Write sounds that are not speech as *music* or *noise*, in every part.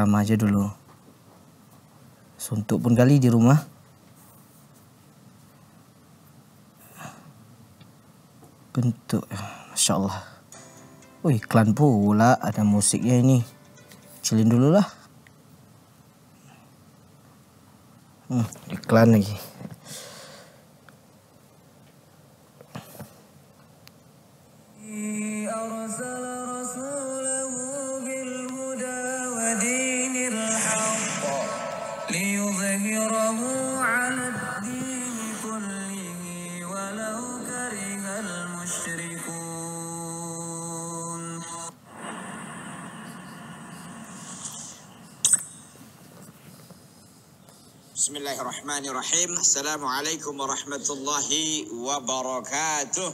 asrama aja dulu suntuk pun kali di rumah bentuk ya, Masya Allah Wih iklan pula ada musiknya ini Cilin dulu lah hmm, iklan lagi Bismillahirrahmanirrahim. Assalamualaikum warahmatullahi wabarakatuh.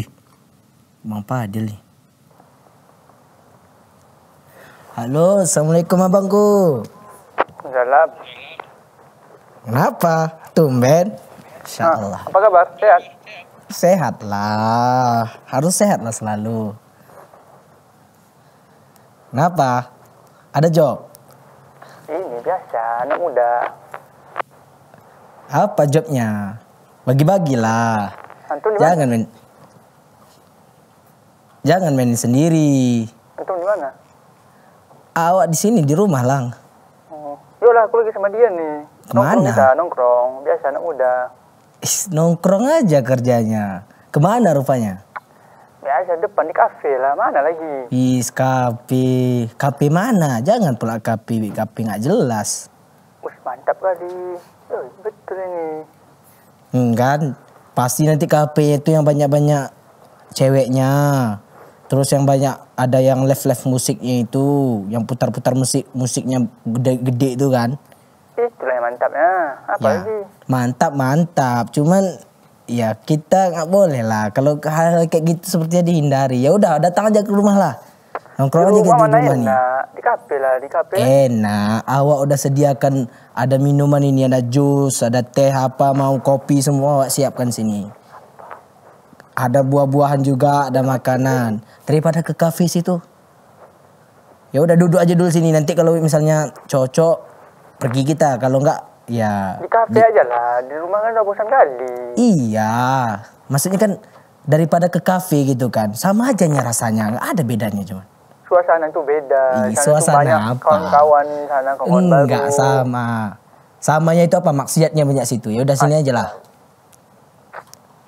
Ih, Bang Fadil nih. Halo, Assalamualaikum abangku. Salam. Kenapa? Tumben. Ah, Insyaallah. Allah. apa kabar? Sehat? Sehat lah. Harus sehat lah selalu. Kenapa? Ada job? Ini biasa, anak muda. Apa jobnya? Bagi-bagilah. Jangan main. Jangan main sendiri. Antum di mana? Awak di sini di rumah lang. Oh. Yolah aku lagi sama dia nih. Kemana? Nongkrong kita, nongkrong. Biasa anak muda. Is, nongkrong aja kerjanya. Kemana rupanya? Biasa ya, depan di kafe lah, mana lagi? Is kafe, kafe mana? Jangan pula kafe, kafe nggak jelas. Us mantap kali, oh, betul ini. Hmm kan, pasti nanti kafe itu yang banyak-banyak ceweknya. Terus yang banyak ada yang live-live musiknya itu, yang putar-putar musik musiknya gede-gede itu kan. Itulah yang mantapnya. Apa ya, lagi? Mantap, mantap. Cuman ya kita nggak boleh lah kalau hal-hal kayak gitu sepertinya dihindari ya udah datang aja ke rumah lah nongkrong aja ke rumah ya? nih di kafe lah di kafe enak awak udah sediakan ada minuman ini ada jus ada teh apa mau kopi semua awak siapkan sini ada buah-buahan juga ada makanan daripada ke kafe situ ya udah duduk aja dulu sini nanti kalau misalnya cocok pergi kita kalau enggak ya di kafe di, aja lah di rumah kan udah bosan kali iya maksudnya kan daripada ke kafe gitu kan sama aja nya rasanya nggak ada bedanya cuma suasana itu beda Ih, iya, suasana banyak apa kawan-kawan sana kawan baru enggak sama samanya itu apa maksiatnya banyak situ ya udah sini ah. aja lah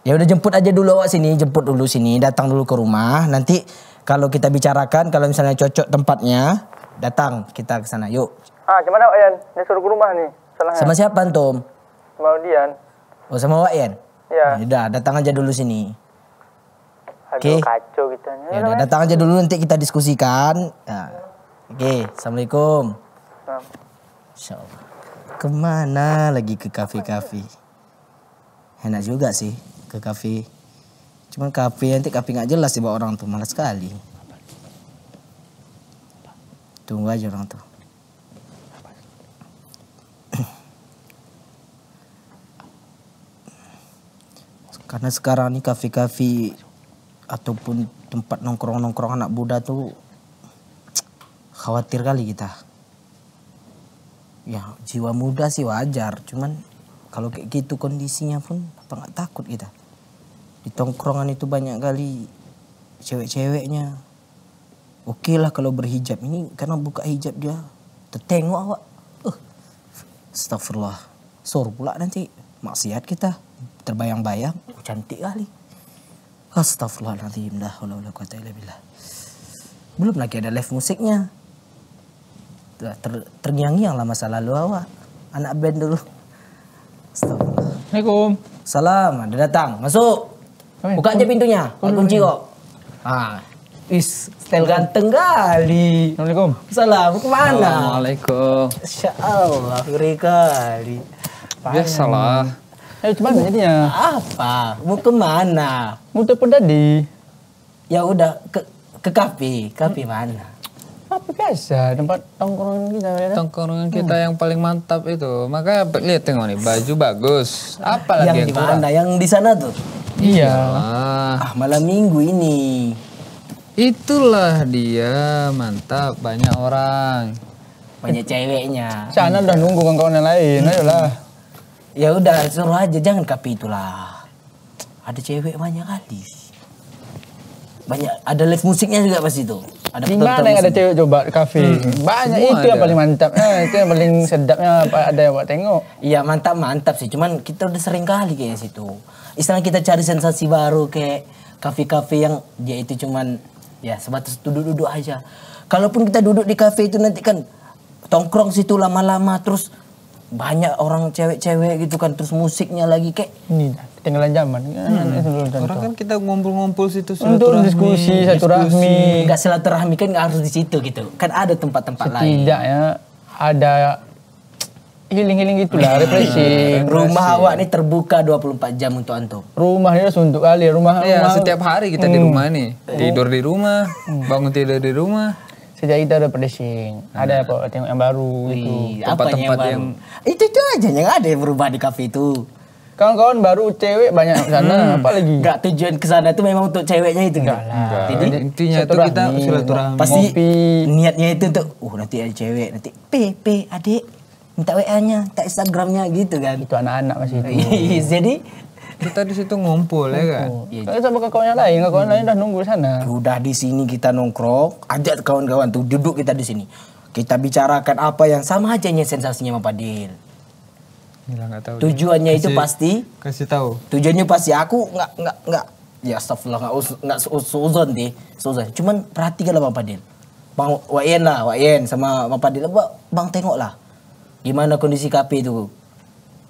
ya udah jemput aja dulu awak sini jemput dulu sini datang dulu ke rumah nanti kalau kita bicarakan kalau misalnya cocok tempatnya datang kita ke sana yuk ah gimana Oyan dia suruh ke rumah nih sama siapa antum? sama Dian. Oh sama Wayan? Iya. Ya udah datang aja dulu sini. Oke. Okay. kacau gitu. Ya datang aja dulu nanti kita diskusikan. Nah. Oke, okay. assalamualaikum. Nah. Kemana lagi ke kafe-kafe? Enak juga sih ke kafe. Cuman kafe nanti kafe nggak jelas sih orang tuh malas sekali. Tunggu aja orang tuh. Karena sekarang ini kafe-kafe ataupun tempat nongkrong-nongkrong anak muda tuh khawatir kali kita. Ya jiwa muda sih wajar, cuman kalau kayak gitu kondisinya pun apa nggak takut kita. Di tongkrongan itu banyak kali cewek-ceweknya. Oke okay lah kalau berhijab ini karena buka hijab dia tertengok awak. Eh, uh, astagfirullah. Sor pula nanti maksiat kita terbayang-bayang oh, cantik kali Astagfirullahaladzim dah haula wala quwata illa belum lagi ada live musiknya ter, terngiang-ngiang lah masa lalu awak anak band dulu Assalamualaikum Salam ada datang masuk Amin. buka aja pintunya Kau kunci kok ah Is, style ganteng kali. Assalamualaikum. Salam, kemana? Assalamualaikum. Insyaallah, kali. Biasalah. Ayo cepat banyaknya. Apa? Mau kemana? Mau telepon tadi. Ya udah ke ke kafe. Kafe mana? Kafe biasa tempat tongkrongan kita. Ya. Kan? Tongkrongan hmm. kita hmm. yang paling mantap itu. Makanya lihat tengok nih baju bagus. Apa lagi yang, di dimana? Yang di sana tuh. Iya. Ah. ah, malam minggu ini. Itulah dia mantap banyak orang. Banyak ceweknya. Sana udah nunggu kawan-kawan yang lain. Hmm. Ayolah. Ya udah suruh aja jangan kapi itulah. Ada cewek banyak kali. Banyak ada live musiknya juga pas itu. Ada Di mana yang ada cewek coba kafe? Hmm, hmm. Banyak Semua itu ada. yang paling mantap. Eh, itu yang paling *laughs* sedapnya apa ada yang buat tengok. Iya mantap mantap sih. Cuman kita udah sering kali kayak situ. Istilah kita cari sensasi baru kayak kafe-kafe yang dia itu cuman ya sebatas duduk-duduk aja. Kalaupun kita duduk di kafe itu nanti kan tongkrong situ lama-lama terus banyak orang cewek-cewek gitu kan terus musiknya lagi kayak ini ketinggalan zaman ya, hmm. orang kan kita ngumpul-ngumpul situ untuk diskusi rahmi nggak silaturahmi kan nggak harus di situ gitu kan ada tempat-tempat lain setidaknya ada healing-healing gitulah iya. refreshing rumah awak ini terbuka 24 jam untuk antum rumah ini untuk kali rumah, ya, setiap hari kita hmm. di rumah nih oh. tidur di rumah hmm. bangun tidur di rumah Sejak itu ada perdesing, hmm. Nah. ada yang, yang baru Wih, itu. Tempat-tempat yang, yang, itu itu aja yang ada yang berubah di kafe itu. Kawan-kawan baru cewek banyak ke sana, hmm. lagi nggak tujuan ke sana itu memang untuk ceweknya itu enggak. Enggak lah. Jadi intinya itu kita silaturahmi. Pasti Ngopi. niatnya itu untuk uh nanti ada cewek, nanti pp P adik minta WA-nya, minta Instagram-nya gitu kan. Itu anak-anak masih itu. *laughs* Jadi kita di situ ngumpul, ya kan. Ya, kita sama ke kawan yang lain, kawan hmm. lain udah nunggu sana. Udah di sini kita nongkrong, ajak kawan-kawan tuh duduk kita di sini. Kita bicarakan apa yang sama aja sensasinya sama Padil. Gila, gak tahu Tujuannya kasih, itu pasti kasih tahu. Tujuannya pasti aku nggak nggak nggak ya astagfirullah nggak nggak suzon deh suzon. Cuman perhatikan lah Bang Padil. Bang Wayen lah, Wayen sama Bang Padil. Bang tengok lah gimana kondisi kafe itu.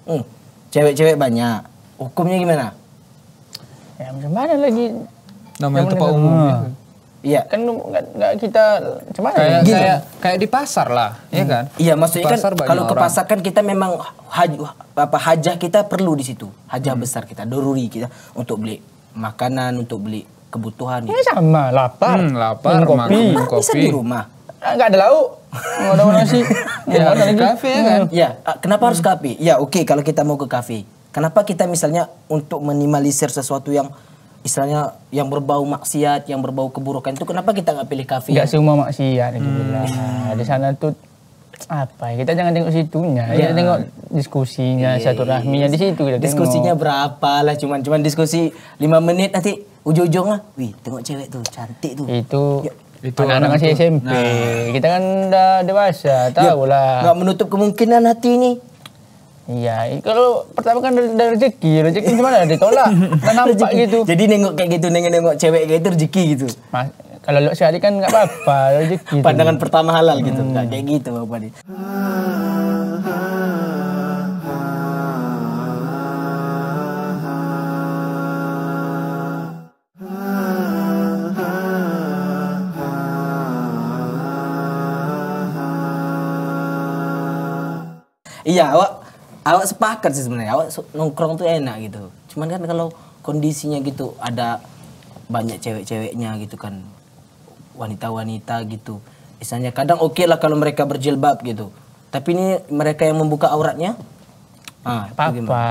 Hmm, cewek-cewek banyak Hukumnya gimana? Ya macam mana lagi? Namanya tempat umum. Iya. Kan nggak kita cuman kayak, ya? kayak kayak di pasar lah, iya kan? hmm. ya kan? Iya, maksudnya kan kalau ke pasar kan kita memang haj, apa hajah kita perlu di situ. Hajah hmm. besar kita, doruri kita untuk beli makanan, untuk beli kebutuhan. Ini ya, sama, lapar. Hmm, lapar, kopi. Makan, kopi. Kan bisa di rumah. Enggak ah, ada lauk. Enggak ada nasi. *laughs* ya, ada kafe kan? Hmm. ya kan? Ya, kenapa hmm. harus kafe? Ya, oke okay, kalau kita mau ke kafe Kenapa kita misalnya untuk minimalisir sesuatu yang istilahnya yang berbau maksiat, yang berbau keburukan itu kenapa kita nggak pilih kafir? Gak semua maksiat itu hmm. Nah, di sana tuh apa ya kita jangan tengok situnya ya. kita iya. tengok diskusinya yes. Iya, satu iya, rahminya di situ kita diskusinya tengok. berapa lah cuman cuman diskusi lima menit nanti ujung-ujungnya wih tengok cewek tuh cantik tuh itu ya. itu anak-anak masih SMP. Nah. Kita kan udah dewasa, tahu ya, lah. Gak menutup kemungkinan hati ini Iya, kalau pertama kan dari, dari rezeki, rezeki gimana ditolak, kan nampak gitu. Jadi nengok kayak gitu, nengok nengok cewek kayak itu rezeki gitu. Mas, kalau lo sehari kan nggak apa-apa, rezeki. Pandangan gitu. pertama halal gitu, hmm. nggak kayak gitu bapak nih. Iya, awak awak sepakat sih sebenarnya awak nongkrong tuh enak gitu cuman kan kalau kondisinya gitu ada banyak cewek-ceweknya gitu kan wanita-wanita gitu misalnya kadang oke okay lah kalau mereka berjilbab gitu tapi ini mereka yang membuka auratnya ah apa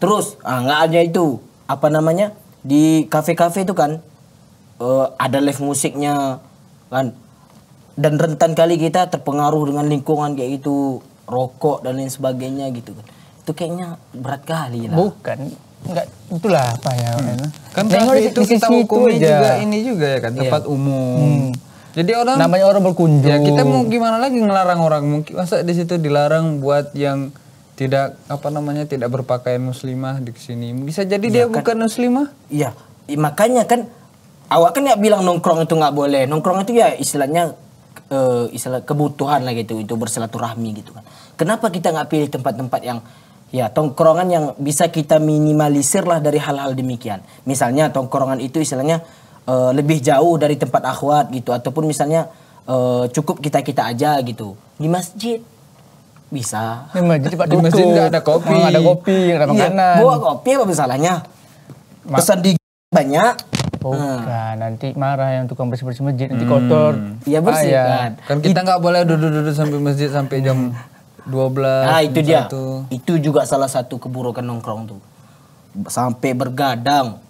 terus ah nggak hanya itu apa namanya di kafe-kafe itu kan uh, ada live musiknya kan dan rentan kali kita terpengaruh dengan lingkungan kayak itu rokok dan lain sebagainya gitu kan. Itu kayaknya berat kali lah. Bukan, enggak itulah apa ya. Hmm. Kan tapi itu kita hukumnya itu juga ini juga ya kan iya. tempat yeah. umum. Hmm. Jadi orang namanya orang berkunjung. Ya kita mau gimana lagi ngelarang orang mungkin masa di situ dilarang buat yang tidak apa namanya tidak berpakaian muslimah di sini. Bisa jadi ya dia kan, bukan muslimah? Iya. Makanya kan awak kan ya bilang nongkrong itu nggak boleh. Nongkrong itu ya istilahnya uh, istilah kebutuhan lah gitu itu bersilaturahmi gitu kan kenapa kita nggak pilih tempat-tempat yang ya tongkrongan yang bisa kita minimalisir lah dari hal-hal demikian misalnya tongkrongan itu istilahnya uh, lebih jauh dari tempat akhwat gitu ataupun misalnya uh, cukup kita kita aja gitu di masjid bisa di masjid pak *laughs* di masjid nggak ada kopi Nggak ada kopi ada iya. makanan Ya, bawa kopi apa masalahnya pesan di banyak Bukan, oh, ah. nanti marah yang tukang bersih-bersih masjid, nanti hmm. kotor. Iya bersih ah, kan. Kan kita nggak boleh duduk-duduk sampai masjid sampai jam 12. Nah, itu dia. Itu juga salah satu keburukan nongkrong tuh. Sampai bergadang.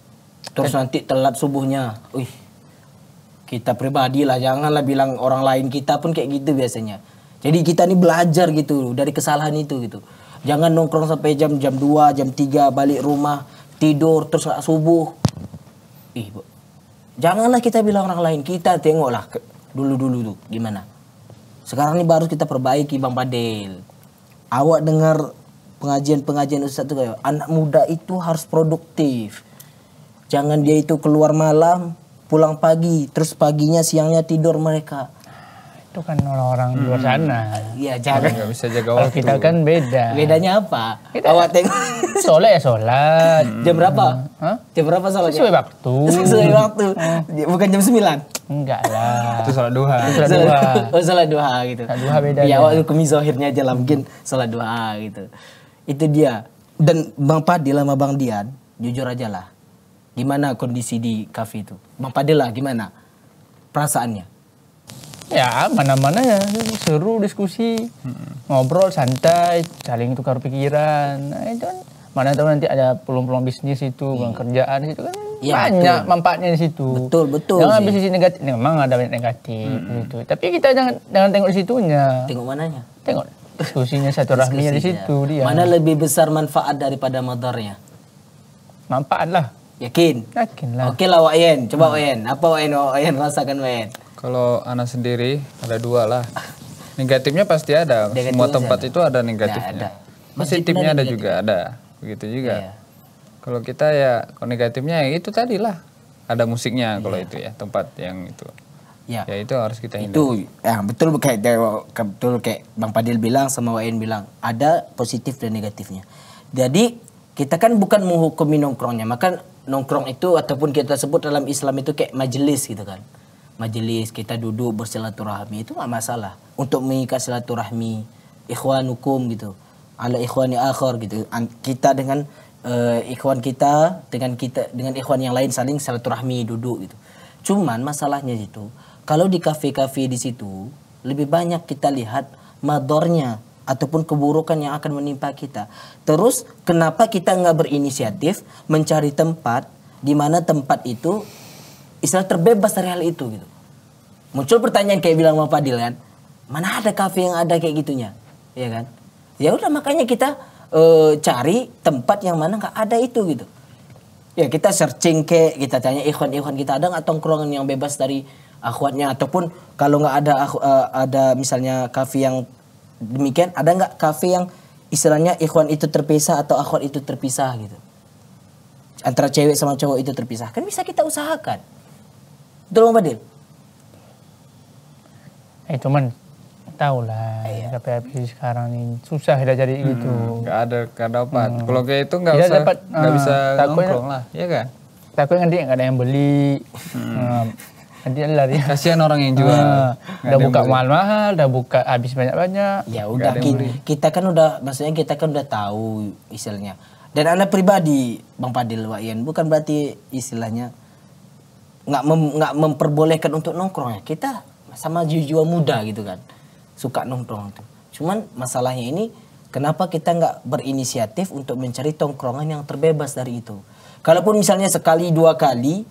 Terus eh. nanti telat subuhnya. Wih. Kita lah janganlah bilang orang lain kita pun kayak gitu biasanya. Jadi kita ini belajar gitu dari kesalahan itu gitu. Jangan nongkrong sampai jam jam 2, jam 3 balik rumah, tidur terus subuh ih bu, janganlah kita bilang orang lain kita tengoklah dulu-dulu tuh gimana sekarang ini baru kita perbaiki Bang Padel awak dengar pengajian-pengajian Ustadz tuh anak muda itu harus produktif jangan dia itu keluar malam pulang pagi terus paginya siangnya tidur mereka itu kan orang-orang hmm. luar sana. Iya jangan. Gak bisa jaga waktu. Kalau kita kan beda. Bedanya apa? Kita awak tengok. Sholat ya sholat. Hmm. Jam berapa? Hah? Jam berapa sholatnya? Sesuai waktu. *laughs* Sesuai waktu. Hmm. Bukan jam 9? Enggak lah. itu sholat duha. sholat duha. *laughs* oh sholat duha gitu. Sholat duha beda. Ya waktu kemi zohirnya aja lah mungkin sholat duha gitu. Itu dia. Dan Bang Padil sama Bang Dian, jujur aja lah. Gimana kondisi di kafe itu? Bang Padil lah gimana? Perasaannya? ya mana-mana ya seru diskusi hmm. ngobrol santai saling tukar pikiran nah itu kan mana tahu nanti ada peluang-peluang bisnis itu hmm. kerjaan itu kan ya, banyak betul. manfaatnya di situ betul betul jangan habis sisi negatif memang ada banyak negatif hmm, hmm. gitu tapi kita jangan jangan tengok situnya tengok mananya tengok diskusinya satu rahminya di situ dia mana lebih besar manfaat daripada motornya manfaat lah yakin yakin lah oke lah Wayan coba hmm. Wayan apa Wayan Wayan rasakan Wayan kalau anak sendiri ada dua lah. Negatifnya pasti ada. Negatifnya Semua tempat ada. itu ada negatifnya. Masih ada. Positifnya ada juga ada. Begitu juga. Iya. Kalau kita ya kalau negatifnya ya itu tadi lah. Ada musiknya iya. kalau itu ya tempat yang itu. Ya. ya itu harus kita hindari. Itu ya betul kayak betul kayak Bang Padil bilang sama Wain bilang ada positif dan negatifnya. Jadi kita kan bukan menghukumi nongkrongnya, maka nongkrong itu ataupun kita sebut dalam Islam itu kayak majelis gitu kan majelis, kita duduk bersilaturahmi itu nggak masalah. Untuk mengikat silaturahmi, ikhwan hukum gitu, ala ikhwani akhir gitu. Kita dengan uh, ikhwan kita dengan kita dengan ikhwan yang lain saling silaturahmi duduk gitu. Cuman masalahnya itu kalau di kafe-kafe di situ lebih banyak kita lihat madornya ataupun keburukan yang akan menimpa kita. Terus kenapa kita nggak berinisiatif mencari tempat di mana tempat itu istilah terbebas dari hal itu gitu. Muncul pertanyaan kayak bilang Bapak Fadil kan, mana ada kafe yang ada kayak gitunya, ya kan? Ya udah makanya kita e, cari tempat yang mana nggak ada itu gitu. Ya kita searching ke, kita tanya ikhwan-ikhwan kita ada nggak tongkrongan yang bebas dari akhwatnya ataupun kalau nggak ada uh, ada misalnya kafe yang demikian ada nggak kafe yang istilahnya ikhwan itu terpisah atau akhwat itu terpisah gitu antara cewek sama cowok itu terpisah kan bisa kita usahakan Betul bang Fadil? Eh cuman tahu lah tapi iya. habis sekarang ini susah tidak jadi hmm, gitu. nggak ada nggak dapat. Hmm. Kalau kayak itu nggak usah dapat, uh, bisa ah, nongkrong lah, ya kan? Takutnya nanti nggak ada yang beli. Hmm. Ah, nanti lari. Kasihan orang yang jual. Uh, udah buka mahal-mahal, udah buka habis banyak-banyak. Ya udah kita, kita kan udah maksudnya kita kan udah tahu istilahnya. Dan anak pribadi Bang Padil Wayan bukan berarti istilahnya nggak mem, memperbolehkan untuk nongkrong ya kita sama jiwa muda gitu kan suka nongkrong tuh cuman masalahnya ini kenapa kita nggak berinisiatif untuk mencari tongkrongan yang terbebas dari itu kalaupun misalnya sekali dua kali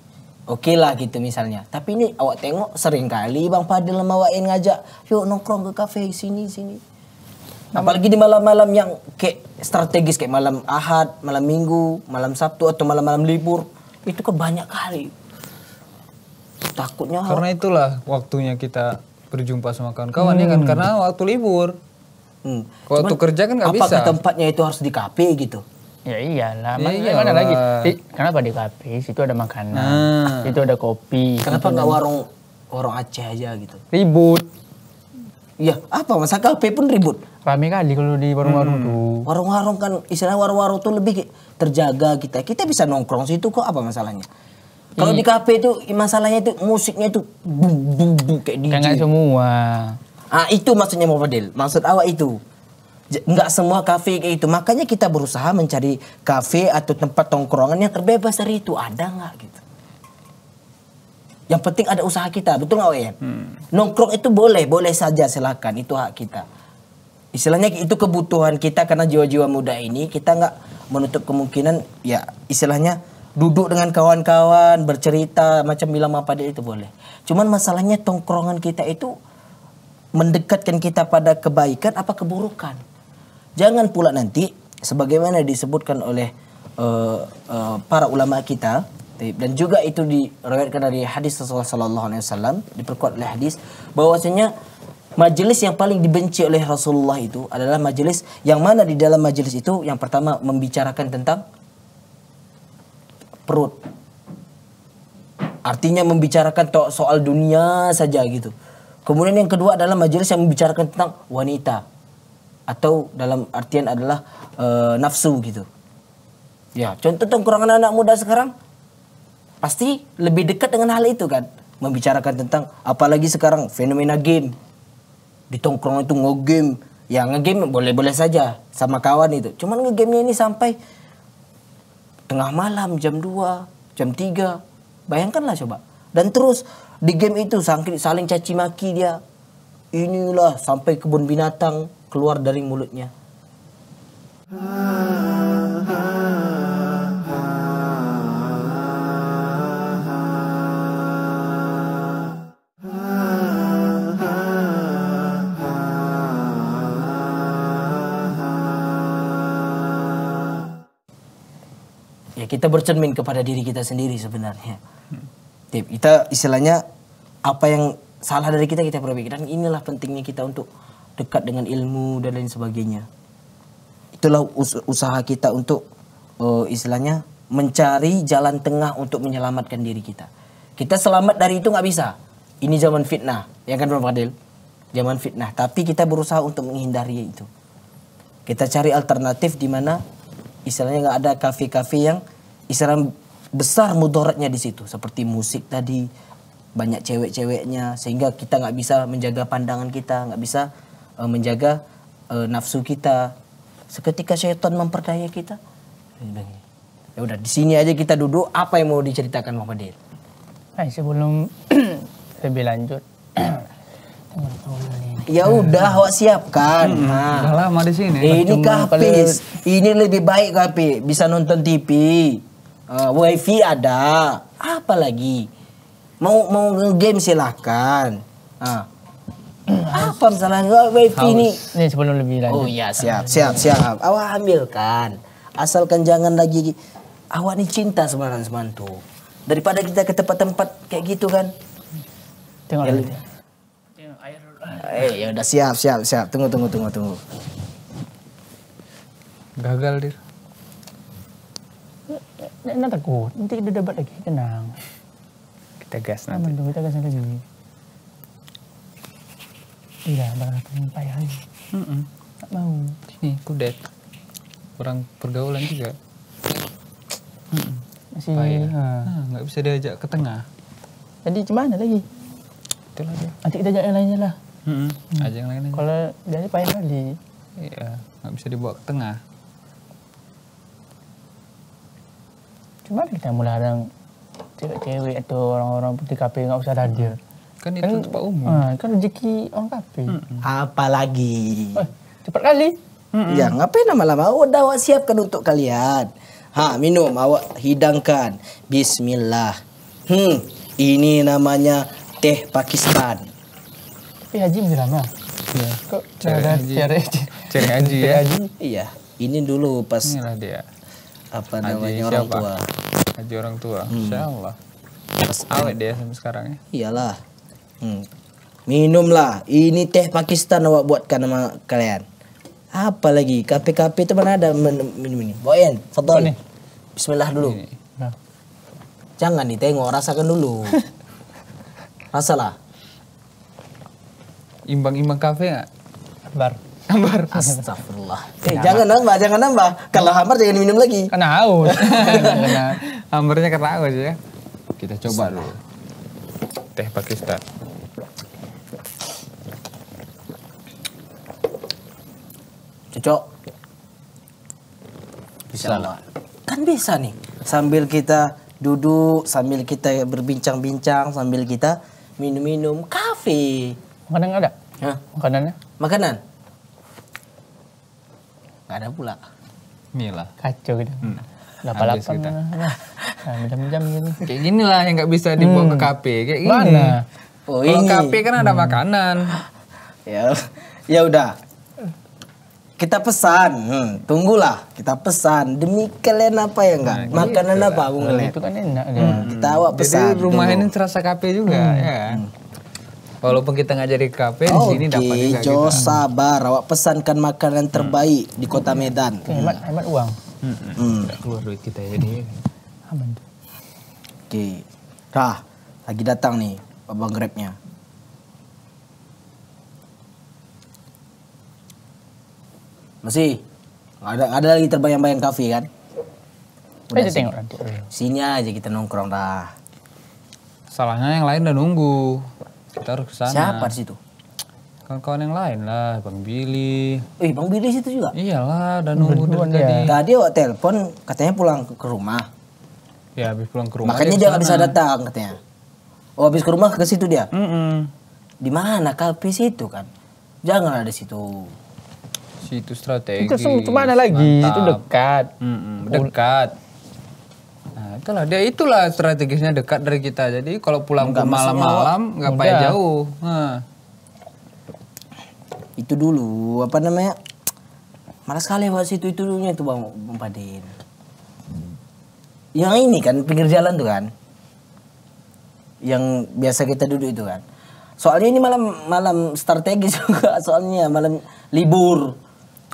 oke okay lah gitu misalnya tapi ini awak tengok sering kali bang Fadil mawain ngajak yuk nongkrong ke kafe sini sini apalagi di malam-malam yang kayak strategis kayak malam ahad malam minggu malam sabtu atau malam-malam libur itu kebanyak kali takutnya karena itulah waktunya kita berjumpa sama kawan-kawan hmm. ya kan hmm. karena waktu libur hmm. waktu Cuman, kerja kan nggak bisa apakah tempatnya itu harus di kafe gitu Ya iyalah, ya, mana lagi? Di, kenapa di kafe? Situ ada makanan, nah. itu ada kopi. Kenapa nggak warung warung Aceh aja gitu? Ribut. Iya, apa masa kafe pun ribut? Rame kali kalau di warung-warung hmm. tuh. Warung-warung kan istilah warung-warung tuh lebih terjaga kita. Kita bisa nongkrong situ kok apa masalahnya? Kalau hmm. di kafe itu masalahnya itu musiknya itu bu bu bu kayak DJ. Kayak semua. Ah itu maksudnya mau model, Maksud awak itu. Enggak semua kafe kayak itu. Makanya kita berusaha mencari kafe atau tempat tongkrongan yang terbebas dari itu. Ada nggak gitu? Yang penting ada usaha kita, betul nggak ya? Hmm. Nongkrong itu boleh, boleh saja silakan, itu hak kita. Istilahnya itu kebutuhan kita karena jiwa-jiwa muda ini kita nggak menutup kemungkinan ya istilahnya duduk dengan kawan-kawan bercerita macam bilang apa dia itu boleh cuman masalahnya tongkrongan kita itu mendekatkan kita pada kebaikan apa keburukan jangan pula nanti sebagaimana disebutkan oleh uh, uh, para ulama kita dan juga itu diriwayatkan dari hadis Rasulullah sallallahu diperkuat oleh hadis bahwasanya majelis yang paling dibenci oleh Rasulullah itu adalah majelis yang mana di dalam majelis itu yang pertama membicarakan tentang perut. Artinya membicarakan soal dunia saja gitu. Kemudian yang kedua adalah majelis yang membicarakan tentang wanita atau dalam artian adalah e, nafsu gitu. Ya, contoh tongkrongan anak, anak muda sekarang pasti lebih dekat dengan hal itu kan. Membicarakan tentang apalagi sekarang fenomena game. Di tongkrongan itu nge-game. ya nge-game boleh-boleh saja sama kawan itu. Cuman nge-gamenya ini sampai tengah malam jam 2, jam 3. Bayangkanlah coba. Dan terus di game itu saling caci maki dia. Inilah sampai kebun binatang keluar dari mulutnya. Ah. Ya kita bercermin kepada diri kita sendiri sebenarnya. Hmm. Tip, kita istilahnya apa yang salah dari kita kita perbaiki dan inilah pentingnya kita untuk dekat dengan ilmu dan lain sebagainya. Itulah us usaha kita untuk uh, istilahnya mencari jalan tengah untuk menyelamatkan diri kita. Kita selamat dari itu nggak bisa. Ini zaman fitnah, ya kan Bang Fadil? Zaman fitnah, tapi kita berusaha untuk menghindari itu. Kita cari alternatif di mana istilahnya nggak ada kafe-kafe yang istilahnya besar mudoratnya di situ seperti musik tadi banyak cewek-ceweknya sehingga kita nggak bisa menjaga pandangan kita nggak bisa uh, menjaga uh, nafsu kita seketika setan memperdaya kita gitu. ya udah di sini aja kita duduk apa yang mau diceritakan Muhammadin Nah, sebelum *clears throat* lebih lanjut, *clears throat* Ya hmm. udah, awak siapkan. Hmm. Nah. lama di sini. Ini kapis. Ini lebih baik kapi. Bisa nonton TV. Uh, wifi ada. Apa lagi? Mau mau game silahkan. Ah. Apa masalahnya wifi ini? Ini sebelum lebih lanjut. Oh iya, siap, siap, siap. Awak ambilkan. Asalkan jangan lagi awak ini cinta sebenarnya semantu. Daripada kita ke tempat-tempat kayak gitu kan. Tengok ya, Eh, ya udah siap, siap, siap. Tunggu, tunggu, tunggu, tunggu. Gagal, Dir. Nanti takut, nanti udah dapat lagi, tenang. Kita gas nanti. Aman tunggu, kita gas lagi. Iya, bakal aku payah lagi. Mm -mm. Tak mau. Ini kudet. Kurang pergaulan juga. Mm -mm. Masih. Payah. Nah, nggak bisa diajak ke tengah. Jadi gimana lagi? Itulah dia. Nanti kita yang lainnya lah. Hmm. Aja yang lain aja. Kalau dari payah lagi. Iya, nggak bisa dibawa ke tengah. Cuma kita melarang cewek-cewek atau orang-orang di KP nggak usah hadir. Kan itu kan, tempat umum. Eh, kan rezeki orang KP. Hmm. Apalagi. Eh, cepat kali. Hmm. Ya ngapain lama-lama? Udah awak siapkan untuk kalian. Ha minum awak hidangkan. Bismillah. Hmm, ini namanya teh Pakistan tapi eh, haji masih lama ya. kok cari haji cari haji ya haji. iya ini dulu pas inilah dia apa haji namanya siapa? orang tua haji orang tua hmm. insya Allah pas awet dia sampai sekarang ya iyalah hmm. minumlah ini teh Pakistan awak buatkan sama kalian apa lagi kafe-kafe itu mana ada minum ini boyen fadol Bismillah dulu ini. Nah. jangan ditengok rasakan dulu *laughs* rasalah imbang-imbang kafe nggak? Hambar. Hambar. *laughs* Astagfirullah. Eh, jangan nambah, jangan nambah. Kalau hambar jangan minum lagi. Kena haus. *laughs* hambarnya kena haus ya. Kita coba dulu. Teh Pakistan. Cocok. Bisa lah. Kan bisa nih. Sambil kita duduk sambil kita berbincang-bincang sambil kita minum-minum kafe. enggak ada. Hah? Makanannya? Makanan. Gak ada pula. lah. Kacau gitu. Hmm. Delapan delapan. Nah, jam-jam gini. Gitu. Kayak gini lah yang gak bisa dibawa hmm. ke kafe. Kayak gini. Mana? Oh, Kalau kafe kan ada hmm. makanan. ya, ya udah. Kita pesan, hmm, tunggulah. Kita pesan demi kalian apa ya enggak? Nah, Makanan gitu apa aku ngeliat? Itu kan enak. Hmm. Ya. Kita awak pesan. Jadi rumah dulu. ini terasa kafe juga hmm. ya. Hmm. Walaupun kita nggak jadi KP oh, di sini okay. dapat juga. Jo gitu. sabar, awak pesankan makanan terbaik hmm. di Kota Medan. Eh, hmm. Hemat hemat uang. Hmm. Hmm. Keluar duit kita jadi ya, aman. Oke. Okay. Rah, lagi datang nih abang Grabnya. Masih? Ada ada lagi terbayang-bayang kafe kan? Eh, udah aja tengok nanti. Sini aja kita nongkrong dah. Salahnya yang lain udah nunggu. Kita harus ke Siapa di situ? Kawan-kawan yang lain lah, Bang Billy. Eh, Bang Billy situ juga? Iyalah, dan nunggu dari ya. tadi. Tadi waktu telepon katanya pulang ke rumah. Ya, habis pulang ke rumah. Makanya dia nggak bisa datang katanya. Oh, habis ke rumah ke situ dia. Mm -mm. Di mana kafe situ kan? Jangan ada situ situ strategi. Itu cuma mana lagi? Mantap. Itu dekat. Mm -mm, dekat Itulah dia itulah strategisnya dekat dari kita. Jadi kalau pulang ke malam-malam nggak payah jauh. Nah. Itu dulu apa namanya? Malas sekali waktu itu itu dulunya itu bang Bang Padin. Yang ini kan pinggir jalan tuh kan. Yang biasa kita duduk itu kan. Soalnya ini malam malam strategis *laughs* juga soalnya malam libur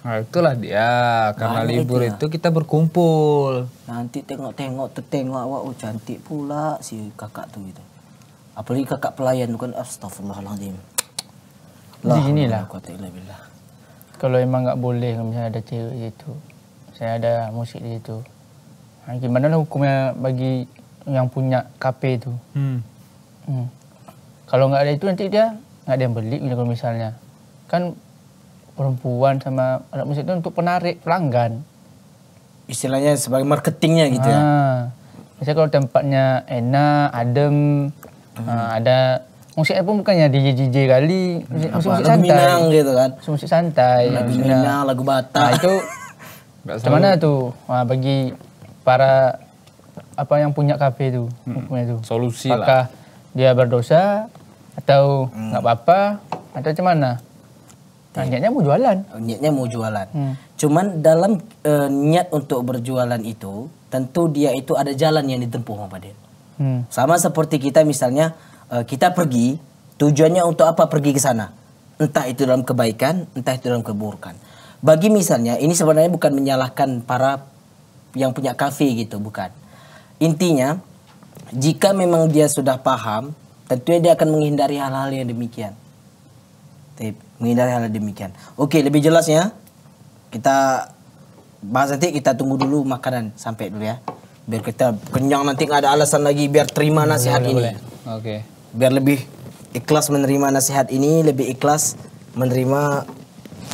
Nah itulah dia karena Banyak nah, libur itu, itu kita berkumpul. Nanti tengok-tengok tertengok awak oh cantik pula si kakak tuh itu. Apalagi kakak pelayan bukan astagfirullahalazim. Lah, Di sini lah. Kalau emang nggak boleh misalnya ada cewek itu, saya ada musik di situ. Nah, gimana lah hukumnya bagi yang punya kafe itu? Hmm. Hmm. Kalau nggak ada itu nanti dia nggak ada yang beli gitu kalau misalnya kan perempuan sama anak musik itu untuk penarik pelanggan. Istilahnya sebagai marketingnya gitu ya? ah, ya. Misalnya kalau tempatnya enak, adem, hmm. uh, ada musiknya pun bukannya DJ DJ kali, musik, musik, musik santai. Minang gitu kan. Musik, santai. Lagu ya, Minang, lagu Batak. Nah, itu gimana *laughs* tuh nah, bagi para apa yang punya kafe itu, hmm. punya itu. Solusi Apakah lah. dia berdosa atau hmm. nggak hmm. apa-apa atau cuman mana? Nah, niatnya mau jualan. Oh, niatnya mau jualan. Hmm. Cuman dalam uh, niat untuk berjualan itu, tentu dia itu ada jalan yang ditempuh sama Hmm. Sama seperti kita misalnya uh, kita pergi, tujuannya untuk apa pergi ke sana? Entah itu dalam kebaikan, entah itu dalam keburukan. Bagi misalnya ini sebenarnya bukan menyalahkan para yang punya kafe gitu, bukan. Intinya jika memang dia sudah paham, tentunya dia akan menghindari hal-hal yang demikian Tip, menghindari hal demikian. Oke, lebih jelasnya kita bahas nanti kita tunggu dulu makanan sampai dulu ya. Biar kita kenyang nanti nggak ada alasan lagi biar terima nasihat boleh, ini. Boleh. Oke. Biar lebih ikhlas menerima nasihat ini, lebih ikhlas menerima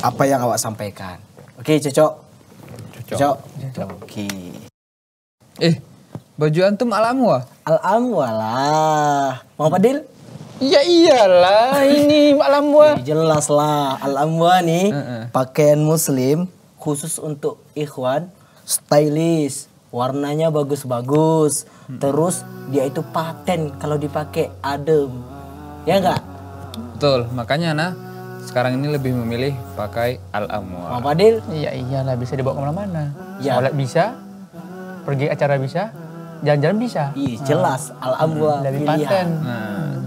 apa yang awak sampaikan. Oke, cocok. Cocok. Cocok. cocok. Oke. Eh, baju antum al-amwa? Al-amwa lah. Mau padil? Iya iyalah ini alam gua. Ya, jelas lah alam gua nih uh-uh. pakaian muslim khusus untuk ikhwan stylish warnanya bagus-bagus hmm. terus dia itu paten kalau dipakai adem ya enggak betul makanya nah sekarang ini lebih memilih pakai al-amwa Fadil iya iyalah bisa dibawa kemana-mana ya. sholat bisa pergi acara bisa jalan-jalan bisa iya jelas hmm. al-amwa hmm. lebih paten nah